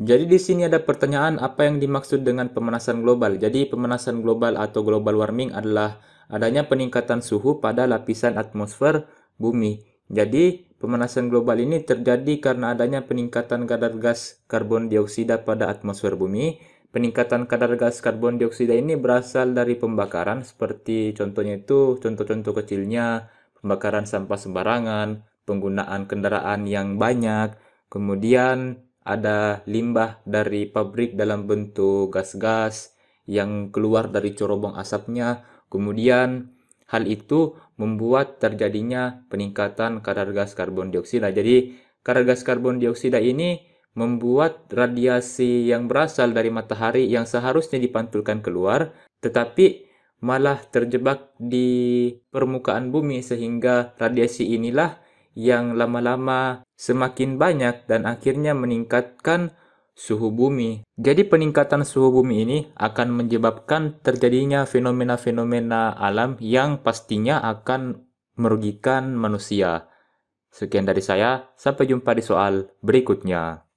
Jadi di sini ada pertanyaan apa yang dimaksud dengan pemanasan global. Jadi pemanasan global atau global warming adalah adanya peningkatan suhu pada lapisan atmosfer bumi. Jadi pemanasan global ini terjadi karena adanya peningkatan kadar gas karbon dioksida pada atmosfer bumi. Peningkatan kadar gas karbon dioksida ini berasal dari pembakaran seperti contohnya itu contoh-contoh kecilnya pembakaran sampah sembarangan, penggunaan kendaraan yang banyak, kemudian ada limbah dari pabrik dalam bentuk gas-gas yang keluar dari cerobong asapnya. Kemudian hal itu membuat terjadinya peningkatan kadar gas karbon dioksida. Jadi kadar gas karbon dioksida ini membuat radiasi yang berasal dari matahari yang seharusnya dipantulkan keluar, tetapi malah terjebak di permukaan bumi sehingga radiasi inilah yang lama-lama semakin banyak dan akhirnya meningkatkan suhu bumi. Jadi peningkatan suhu bumi ini akan menyebabkan terjadinya fenomena-fenomena alam yang pastinya akan merugikan manusia. Sekian dari saya, sampai jumpa di soal berikutnya.